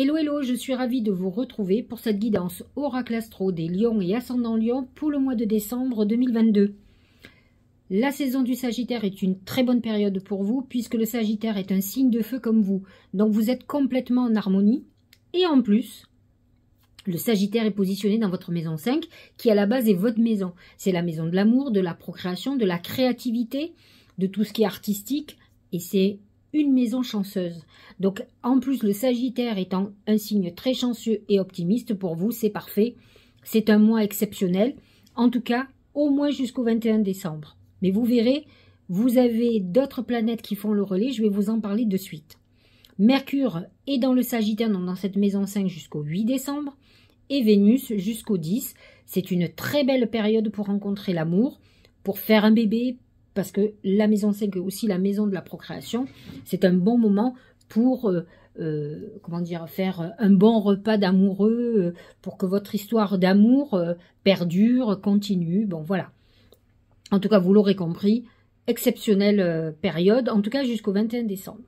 Hello hello, je suis ravie de vous retrouver pour cette guidance Oracle Astro des Lions et Ascendant lions pour le mois de décembre 2022. La saison du Sagittaire est une très bonne période pour vous puisque le Sagittaire est un signe de feu comme vous, donc vous êtes complètement en harmonie et en plus... Le Sagittaire est positionné dans votre maison 5, qui à la base est votre maison. C'est la maison de l'amour, de la procréation, de la créativité, de tout ce qui est artistique, et c'est une maison chanceuse. Donc en plus le Sagittaire étant un signe très chanceux et optimiste pour vous, c'est parfait. C'est un mois exceptionnel, en tout cas au moins jusqu'au 21 décembre. Mais vous verrez, vous avez d'autres planètes qui font le relais, je vais vous en parler de suite. Mercure est dans le Sagittaire, donc dans cette maison 5 jusqu'au 8 décembre, et Vénus jusqu'au 10. C'est une très belle période pour rencontrer l'amour, pour faire un bébé, parce que la maison 5 est aussi la maison de la procréation. C'est un bon moment pour euh, euh, comment dire faire euh, un bon repas d'amoureux pour que votre histoire d'amour perdure, continue. Bon voilà. En tout cas, vous l'aurez compris, exceptionnelle période, en tout cas jusqu'au 21 décembre.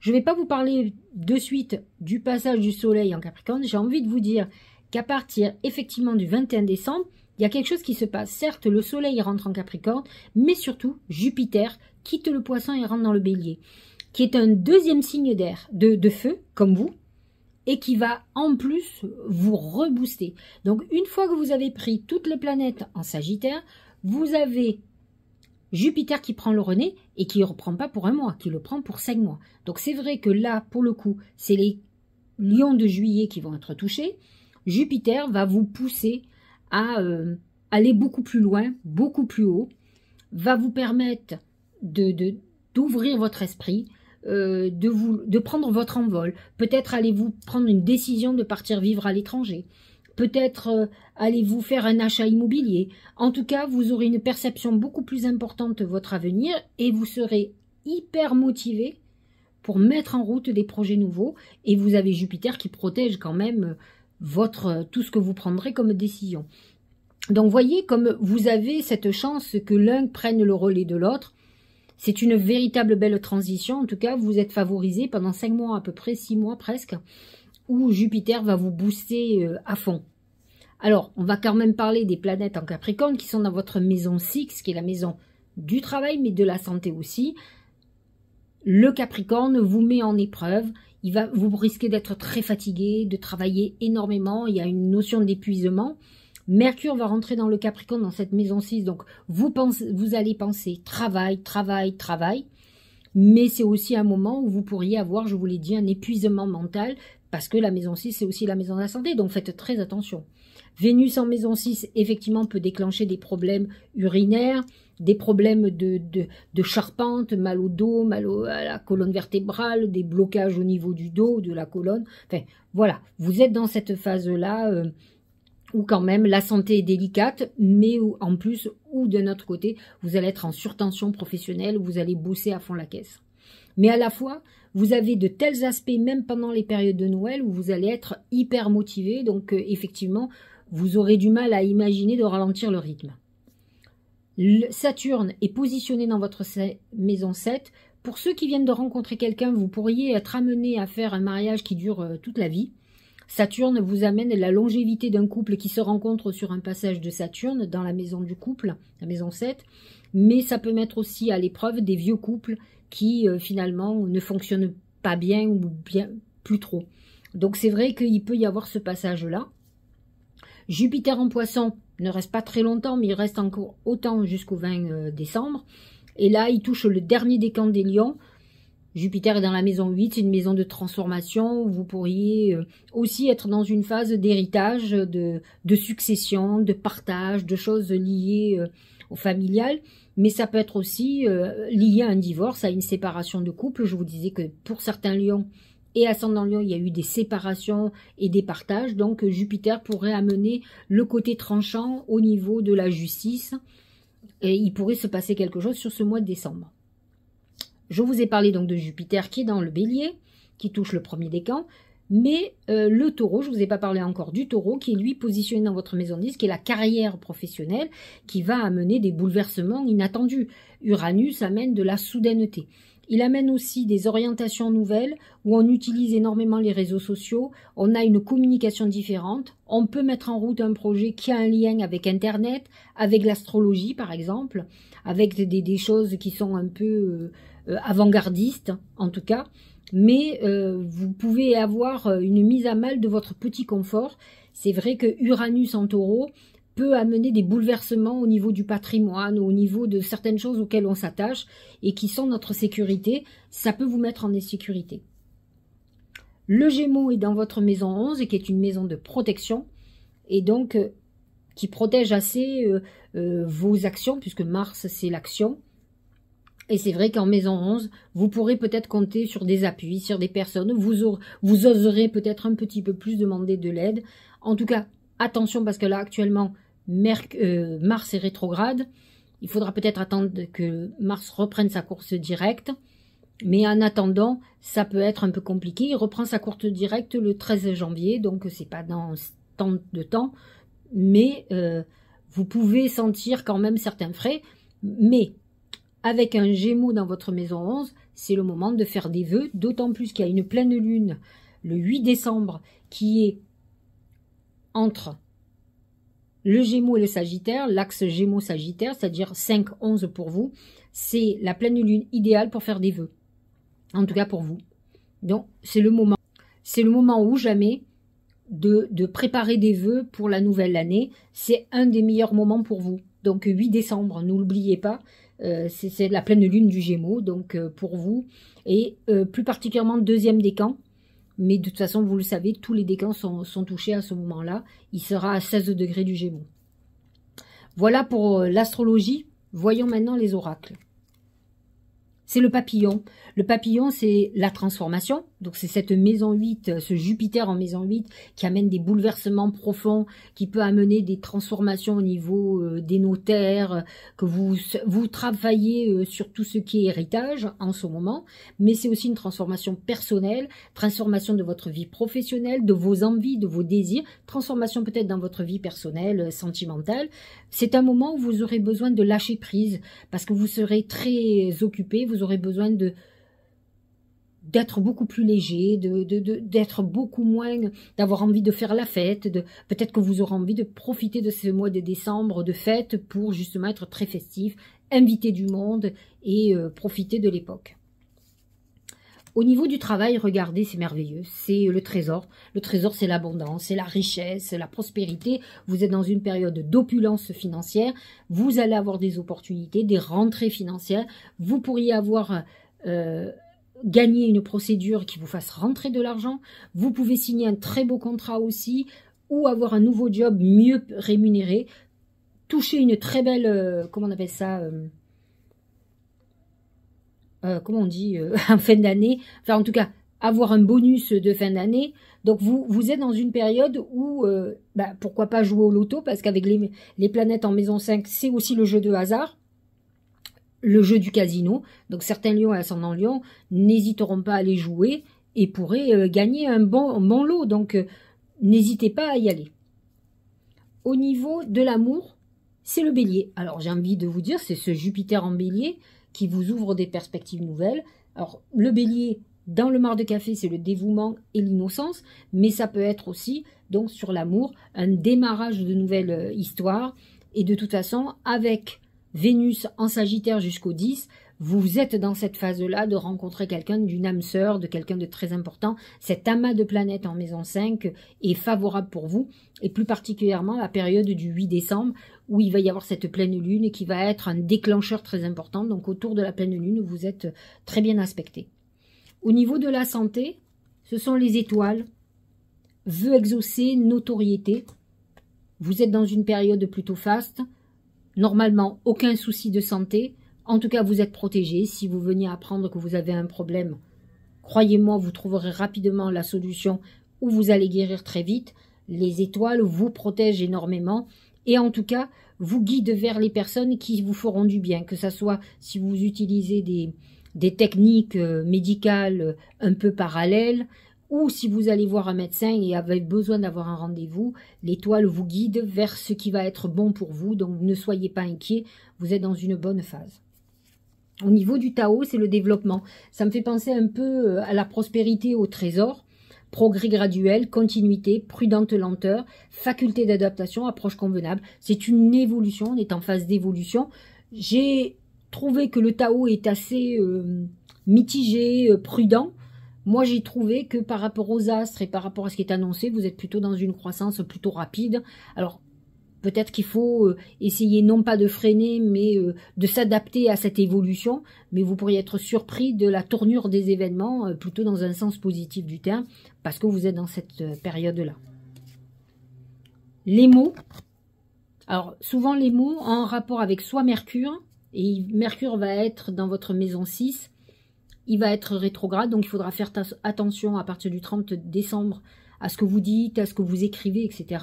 Je ne vais pas vous parler de suite du passage du soleil en Capricorne, j'ai envie de vous dire qu'à partir effectivement du 21 décembre, il y a quelque chose qui se passe. Certes, le Soleil rentre en Capricorne, mais surtout, Jupiter quitte le poisson et rentre dans le bélier, qui est un deuxième signe d'air, de, feu, comme vous, et qui va en plus vous rebooster. Donc une fois que vous avez pris toutes les planètes en Sagittaire, vous avez Jupiter qui prend le René et qui ne reprend pas pour un mois, qui le prend pour cinq mois. Donc c'est vrai que là, pour le coup, c'est les lions de juillet qui vont être touchés. Jupiter va vous pousser à euh, aller beaucoup plus loin, beaucoup plus haut, va vous permettre de d'ouvrir votre esprit, euh, de, vous, de prendre votre envol. Peut-être allez-vous prendre une décision de partir vivre à l'étranger. Peut-être euh, allez-vous faire un achat immobilier. En tout cas, vous aurez une perception beaucoup plus importante de votre avenir et vous serez hyper motivé pour mettre en route des projets nouveaux. Et vous avez Jupiter qui protège quand même votre, tout ce que vous prendrez comme décision. Donc voyez comme vous avez cette chance que l'un prenne le relais de l'autre. C'est une véritable belle transition. En tout cas, vous êtes favorisé pendant 5 mois à peu près, 6 mois presque, où Jupiter va vous booster euh, à fond. Alors, on va quand même parler des planètes en Capricorne qui sont dans votre maison 6, qui est la maison du travail, mais de la santé aussi. Le Capricorne vous met en épreuve il va, vous risquez d'être très fatigué, de travailler énormément, il y a une notion d'épuisement. Mercure va rentrer dans le Capricorne dans cette maison 6, donc vous, vous allez penser travail, travail, travail mais c'est aussi un moment où vous pourriez avoir, je vous l'ai dit, un épuisement mental, parce que la maison 6, c'est aussi la maison de la santé, donc faites très attention. Vénus en maison 6, effectivement, peut déclencher des problèmes urinaires, des problèmes de, de, charpente, mal au dos, mal à la colonne vertébrale, des blocages au niveau du dos, de la colonne. Enfin, voilà, vous êtes dans cette phase-là. Euh, où quand même la santé est délicate, mais en plus, ou d'un autre côté, vous allez être en surtension professionnelle, vous allez bosser à fond la caisse. Mais à la fois, vous avez de tels aspects, même pendant les périodes de Noël, où vous allez être hyper motivé, donc euh, effectivement, vous aurez du mal à imaginer de ralentir le rythme. Saturne est positionné dans votre maison 7. Pour ceux qui viennent de rencontrer quelqu'un, vous pourriez être amené à faire un mariage qui dure euh, toute la vie. Saturne vous amène la longévité d'un couple qui se rencontre sur un passage de Saturne dans la maison du couple, la maison 7, mais ça peut mettre aussi à l'épreuve des vieux couples qui euh, finalement ne fonctionnent pas bien ou bien plus trop. Donc c'est vrai qu'il peut y avoir ce passage-là. Jupiter en poisson ne reste pas très longtemps, mais il reste encore autant jusqu'au 20 euh, décembre. Et là, il touche le dernier décan des lions, Jupiter est dans la maison 8, une maison de transformation vous pourriez euh, aussi être dans une phase d'héritage, de, succession, de partage, de choses liées euh, au familial. Mais ça peut être aussi euh, lié à un divorce, à une séparation de couple. Je vous disais que pour certains lions et ascendant lions, il y a eu des séparations et des partages. Donc Jupiter pourrait amener le côté tranchant au niveau de la justice. Et il pourrait se passer quelque chose sur ce mois de décembre. Je vous ai parlé donc de Jupiter qui est dans le bélier, qui touche le premier décan, mais euh, le taureau, je ne vous ai pas parlé encore du taureau, qui est lui positionné dans votre maison 10, qui est la carrière professionnelle, qui va amener des bouleversements inattendus. Uranus amène de la soudaineté. Il amène aussi des orientations nouvelles où on utilise énormément les réseaux sociaux, on a une communication différente, on peut mettre en route un projet qui a un lien avec Internet, avec l'astrologie par exemple, avec des, choses qui sont un peu euh, euh, avant-gardistes en tout cas, mais euh, vous pouvez avoir une mise à mal de votre petit confort. C'est vrai que Uranus en taureau, peut amener des bouleversements au niveau du patrimoine, au niveau de certaines choses auxquelles on s'attache et qui sont notre sécurité, ça peut vous mettre en insécurité. Le Gémeaux est dans votre maison 11 et qui est une maison de protection et donc euh, qui protège assez euh, euh, vos actions puisque Mars c'est l'action. Et c'est vrai qu'en maison 11, vous pourrez peut-être compter sur des appuis, sur des personnes, vous oserez peut-être un petit peu plus demander de l'aide. En tout cas, attention parce que là actuellement, euh, Mars est rétrograde. Il faudra peut-être attendre que Mars reprenne sa course directe. Mais en attendant, ça peut être un peu compliqué. Il reprend sa course directe le 13 janvier, donc c'est pas dans tant de temps. Mais euh, vous pouvez sentir quand même certains frais. Mais avec un Gémeaux dans votre maison 11, c'est le moment de faire des vœux, d'autant plus qu'il y a une pleine lune le 8 décembre qui est entre le Gémeaux et le Sagittaire, l'axe Gémeaux-Sagittaire, c'est-à-dire 5-11 pour vous, c'est la pleine lune idéale pour faire des vœux. En tout cas pour vous. Donc c'est le moment. C'est le moment ou jamais de, préparer des vœux pour la nouvelle année. C'est un des meilleurs moments pour vous. Donc 8 décembre, n'oubliez pas, euh, c'est la pleine lune du Gémeaux, donc euh, pour vous. Et euh, plus particulièrement deuxième décan, mais de toute façon, vous le savez, tous les décans sont, sont touchés à ce moment-là. Il sera à 16 degrés du Gémeaux. Voilà pour euh, l'astrologie. Voyons maintenant les oracles. C'est le papillon. Le papillon, c'est la transformation. Donc c'est cette maison 8, ce Jupiter en maison 8 qui amène des bouleversements profonds, qui peut amener des transformations au niveau euh, des notaires, que vous, vous travaillez euh, sur tout ce qui est héritage en ce moment. Mais c'est aussi une transformation personnelle, transformation de votre vie professionnelle, de vos envies, de vos désirs, transformation peut-être dans votre vie personnelle, euh, sentimentale. C'est un moment où vous aurez besoin de lâcher prise parce que vous serez très occupé, vous vous aurez besoin de d'être beaucoup plus léger, de d'être beaucoup moins, d'avoir envie de faire la fête, de peut-être que vous aurez envie de profiter de ce mois de décembre de fête pour justement être très festif, inviter du monde et euh, profiter de l'époque. Au niveau du travail, regardez, c'est merveilleux. C'est le trésor. Le trésor, c'est l'abondance, c'est la richesse, la prospérité. Vous êtes dans une période d'opulence financière. Vous allez avoir des opportunités, des rentrées financières. Vous pourriez avoir... Euh, gagné une procédure qui vous fasse rentrer de l'argent, vous pouvez signer un très beau contrat aussi, ou avoir un nouveau job mieux rémunéré, toucher une très belle, euh, comment on appelle ça, euh, euh, comment on dit, euh, en fin d'année, enfin en tout cas, avoir un bonus de fin d'année. Donc vous, vous êtes dans une période où, euh, bah, pourquoi pas jouer au loto, parce qu'avec les, planètes en maison 5, c'est aussi le jeu de hasard le jeu du casino. Donc certains lions et ascendants lions n'hésiteront pas à les jouer et pourraient gagner un bon, bon, lot. Donc n'hésitez pas à y aller. Au niveau de l'amour, c'est le bélier. Alors j'ai envie de vous dire, c'est ce Jupiter en bélier qui vous ouvre des perspectives nouvelles. Alors, le bélier, dans le mar de café, c'est le dévouement et l'innocence, mais ça peut être aussi, donc sur l'amour, un démarrage de nouvelles euh, histoires. Et de toute façon, avec Vénus en Sagittaire jusqu'au 10, vous êtes dans cette phase-là de rencontrer quelqu'un d'une âme sœur, de quelqu'un de très important. Cet amas de planètes en maison 5 est favorable pour vous, et plus particulièrement la période du 8 décembre, où il va y avoir cette pleine lune qui va être un déclencheur très important. Donc autour de la pleine lune, vous êtes très bien aspecté. Au niveau de la santé, ce sont les étoiles, vœux exaucés, notoriété. Vous êtes dans une période plutôt faste. Normalement, aucun souci de santé. En tout cas, vous êtes protégé. Si vous venez apprendre que vous avez un problème, croyez-moi, vous trouverez rapidement la solution ou vous allez guérir très vite. Les étoiles vous protègent énormément et en tout cas vous guident vers les personnes qui vous feront du bien, que ce soit si vous utilisez des, des techniques euh, médicales euh, un peu parallèles, ou si vous allez voir un médecin et avez besoin d'avoir un rendez-vous, l'étoile vous guide vers ce qui va être bon pour vous, donc ne soyez pas inquiet, vous êtes dans une bonne phase. Au niveau du Tao, c'est le développement. Ça me fait penser un peu euh, à la prospérité au trésor. Progrès graduel, continuité, prudente lenteur, faculté d'adaptation, approche convenable. C'est une évolution, on est en phase d'évolution. J'ai trouvé que le Tao est assez euh, mitigé, euh, prudent. Moi, j'ai trouvé que par rapport aux astres et par rapport à ce qui est annoncé, vous êtes plutôt dans une croissance plutôt rapide. Alors, Peut-être qu'il faut euh, essayer non pas de freiner, mais euh, de s'adapter à cette évolution. Mais vous pourriez être surpris de la tournure des événements, euh, plutôt dans un sens positif du terme, parce que vous êtes dans cette période-là. Les mots. Alors, souvent les mots en rapport avec soit Mercure, et Mercure va être dans votre maison 6, il va être rétrograde, donc il faudra faire attention à partir du 30 décembre à ce que vous dites, à ce que vous écrivez, etc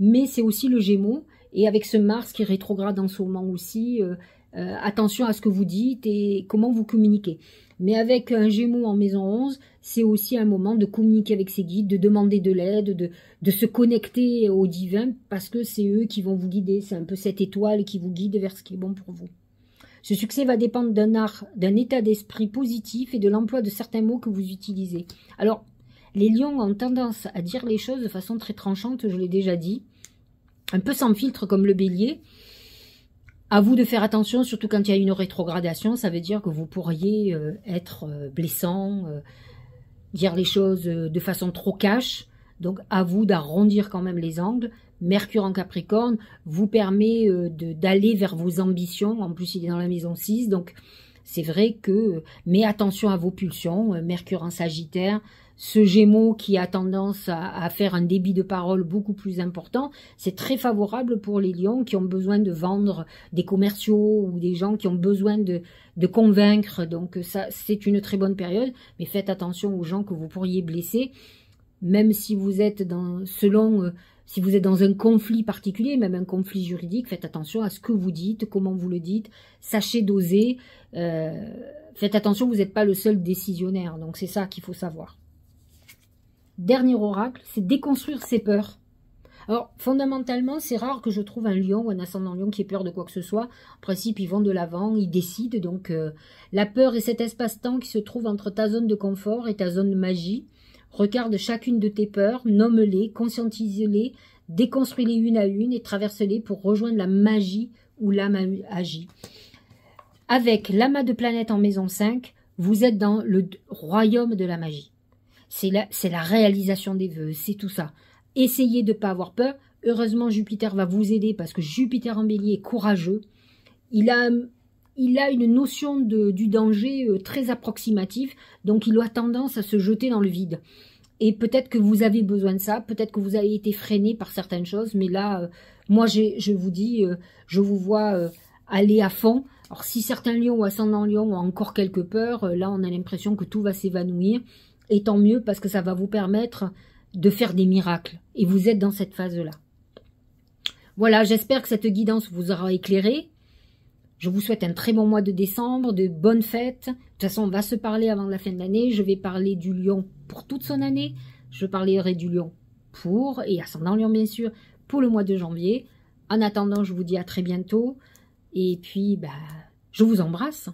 mais c'est aussi le Gémeaux, et avec ce Mars qui est rétrograde en ce moment aussi, euh, euh, attention à ce que vous dites et comment vous communiquez. Mais avec un Gémeaux en maison 11, c'est aussi un moment de communiquer avec ses guides, de demander de l'aide, de, de se connecter au divin, parce que c'est eux qui vont vous guider, c'est un peu cette étoile qui vous guide vers ce qui est bon pour vous. Ce succès va dépendre d'un art, d'un état d'esprit positif et de l'emploi de certains mots que vous utilisez. Alors, les lions ont tendance à dire les choses de façon très tranchante, je l'ai déjà dit, un peu sans filtre comme le bélier. À vous de faire attention, surtout quand il y a une rétrogradation, ça veut dire que vous pourriez euh, être euh, blessant, euh, dire les choses de façon trop cash. Donc à vous d'arrondir quand même les angles. Mercure en Capricorne vous permet d'aller vers vos ambitions. En plus, il est dans la maison 6, donc c'est vrai que... Mais attention à vos pulsions. Mercure en Sagittaire, ce gémeau qui a tendance à, faire un débit de parole beaucoup plus important, c'est très favorable pour les lions qui ont besoin de vendre des commerciaux ou des gens qui ont besoin de, convaincre. Donc ça, c'est une très bonne période, mais faites attention aux gens que vous pourriez blesser, même si vous êtes dans, selon, euh, si vous êtes dans un conflit particulier, même un conflit juridique, faites attention à ce que vous dites, comment vous le dites, sachez doser. Euh, faites attention, vous n'êtes pas le seul décisionnaire, donc c'est ça qu'il faut savoir dernier oracle, c'est déconstruire ses peurs. Alors, fondamentalement, c'est rare que je trouve un lion ou un ascendant lion qui ait peur de quoi que ce soit. En principe, ils vont de l'avant, ils décident. Donc, euh, la peur est cet espace-temps qui se trouve entre ta zone de confort et ta zone de magie. Regarde chacune de tes peurs, nomme-les, conscientise-les, déconstruis-les une à une et traverse-les pour rejoindre la magie où l'âme agit. Avec l'amas de planète en maison 5, vous êtes dans le royaume de la magie c'est la, réalisation des vœux, c'est tout ça. Essayez de ne pas avoir peur. Heureusement, Jupiter va vous aider parce que Jupiter en bélier est courageux. Il a, il a une notion du danger euh, très approximative, donc il a tendance à se jeter dans le vide. Et peut-être que vous avez besoin de ça, peut-être que vous avez été freiné par certaines choses, mais là, euh, moi, je vous dis, euh, je vous vois aller à fond. Alors, si certains lions ou ascendants lions ont encore quelques peurs, là, on a l'impression que tout va s'évanouir. Et tant mieux parce que ça va vous permettre de faire des miracles. Et vous êtes dans cette phase-là. Voilà, j'espère que cette guidance vous aura éclairé. Je vous souhaite un très bon mois de décembre, de bonnes fêtes. De toute façon, on va se parler avant la fin de l'année. Je vais parler du lion pour toute son année. Je parlerai du lion pour, et ascendant lion bien sûr, pour le mois de janvier. En attendant, je vous dis à très bientôt. Et puis, bah, je vous embrasse.